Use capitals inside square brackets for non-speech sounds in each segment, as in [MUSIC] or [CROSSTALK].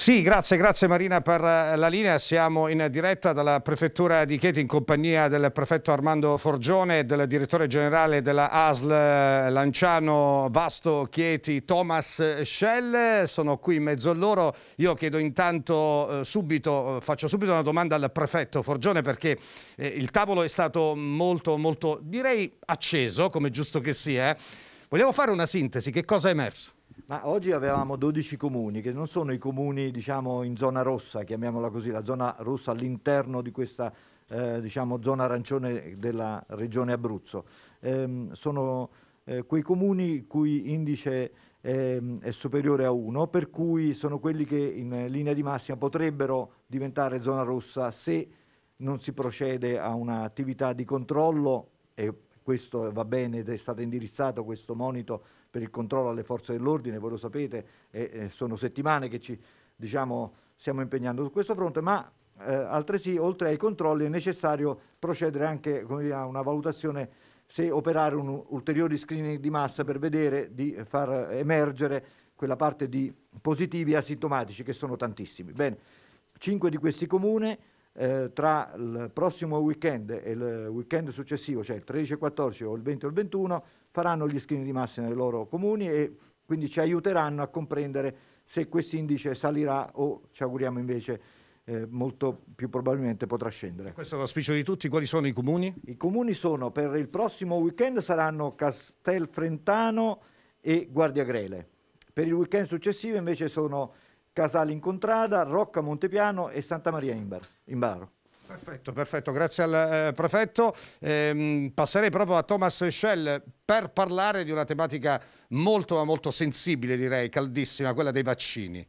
Sì, grazie, grazie Marina per eh, la linea. Siamo in diretta dalla prefettura di Chieti in compagnia del prefetto Armando Forgione e del direttore generale della ASL eh, Lanciano Vasto Chieti Thomas Schell. Sono qui in mezzo a loro. Io chiedo intanto eh, subito, eh, faccio subito una domanda al prefetto Forgione perché eh, il tavolo è stato molto, molto, direi acceso, come giusto che sia. Vogliamo fare una sintesi, che cosa è emerso? Ma oggi avevamo 12 comuni che non sono i comuni diciamo, in zona rossa, chiamiamola così, la zona rossa all'interno di questa eh, diciamo, zona arancione della regione Abruzzo. Eh, sono eh, quei comuni cui indice ehm, è superiore a 1, per cui sono quelli che in linea di massima potrebbero diventare zona rossa se non si procede a un'attività di controllo e questo va bene ed è stato indirizzato questo monito per il controllo alle forze dell'ordine, voi lo sapete, e, e sono settimane che ci diciamo, stiamo impegnando su questo fronte, ma eh, altresì oltre ai controlli è necessario procedere anche a una valutazione se operare un ulteriore screening di massa per vedere di far emergere quella parte di positivi asintomatici che sono tantissimi. Bene, cinque di questi comuni eh, tra il prossimo weekend e il weekend successivo, cioè il 13 e 14 o il 20 e il 21, faranno gli schemi di massa nei loro comuni e quindi ci aiuteranno a comprendere se questo indice salirà o ci auguriamo invece eh, molto più probabilmente potrà scendere. Questo è l'auspicio di tutti. Quali sono i comuni? I comuni sono per il prossimo weekend saranno Castelfrentano e Guardiagrele. Per il weekend successivo invece sono Casale Incontrada, Rocca Montepiano e Santa Maria in Baro. Perfetto, perfetto, grazie al eh, prefetto. Ehm, passerei proprio a Thomas Schell per parlare di una tematica molto ma molto sensibile, direi, caldissima, quella dei vaccini.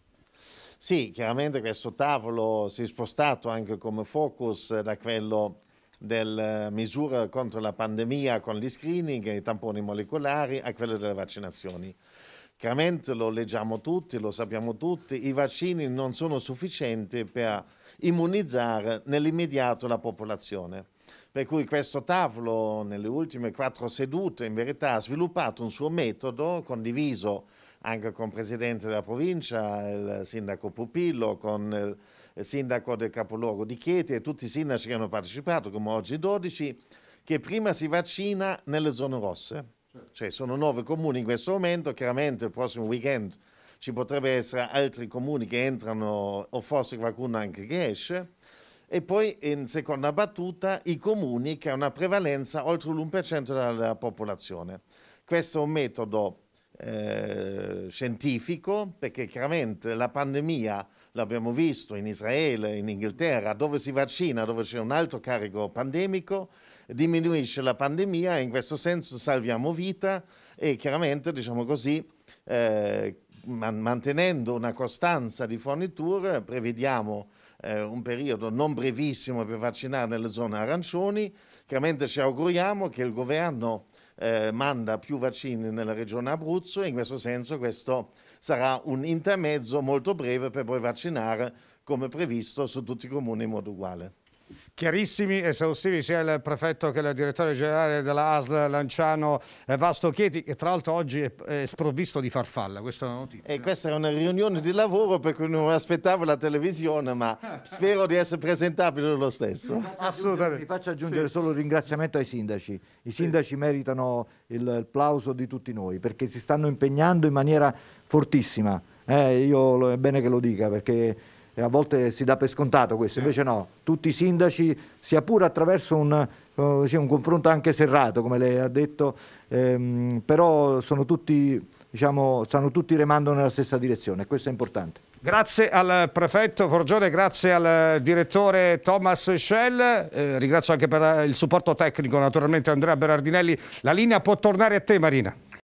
Sì, chiaramente questo tavolo si è spostato anche come focus da quello delle eh, misure contro la pandemia con gli screening e i tamponi molecolari a quello delle vaccinazioni. Chiaramente lo leggiamo tutti, lo sappiamo tutti, i vaccini non sono sufficienti per immunizzare nell'immediato la popolazione. Per cui questo tavolo, nelle ultime quattro sedute, in verità ha sviluppato un suo metodo condiviso anche con il presidente della provincia, il sindaco Pupillo, con il sindaco del capoluogo di Chieti e tutti i sindaci che hanno partecipato, come oggi 12, che prima si vaccina nelle zone rosse Certo. Cioè sono nove comuni in questo momento, chiaramente il prossimo weekend ci potrebbe essere altri comuni che entrano o forse qualcuno anche che esce. E poi in seconda battuta i comuni che hanno una prevalenza oltre l'1% della popolazione. Questo è un metodo eh, scientifico perché chiaramente la pandemia l'abbiamo visto in Israele, in Inghilterra, dove si vaccina, dove c'è un alto carico pandemico, diminuisce la pandemia e in questo senso salviamo vita e chiaramente, diciamo così, eh, mantenendo una costanza di forniture, prevediamo eh, un periodo non brevissimo per vaccinare nelle zone arancioni. Chiaramente ci auguriamo che il governo eh, manda più vaccini nella regione Abruzzo e in questo senso questo sarà un intermezzo molto breve per poi vaccinare come previsto su tutti i comuni in modo uguale chiarissimi, e esaustivi sia il prefetto che il direttore generale della ASL Lanciano eh, Vasto Chieti, che tra l'altro oggi è, sprovvisto di farfalla, questa è una notizia. E eh, questa è una riunione di lavoro per cui non aspettavo la televisione, ma [LAUGHS] spero di essere presentabile lo stesso. Assolutamente. Vi faccio aggiungere sì. solo un ringraziamento ai sindaci. I sindaci sì. meritano il plauso di tutti noi perché si stanno impegnando in maniera fortissima. Eh, io, è bene che lo dica perché e a volte si dà per scontato questo, invece no, tutti i sindaci, sia pure attraverso un, eh, diciamo, un confronto anche serrato, come lei ha detto, ehm, però sono tutti, diciamo, stanno tutti remando nella stessa direzione, questo è importante. Grazie al prefetto Forgione, grazie al direttore Thomas Schell, eh, ringrazio anche per il supporto tecnico naturalmente Andrea Berardinelli. La linea può tornare a te Marina.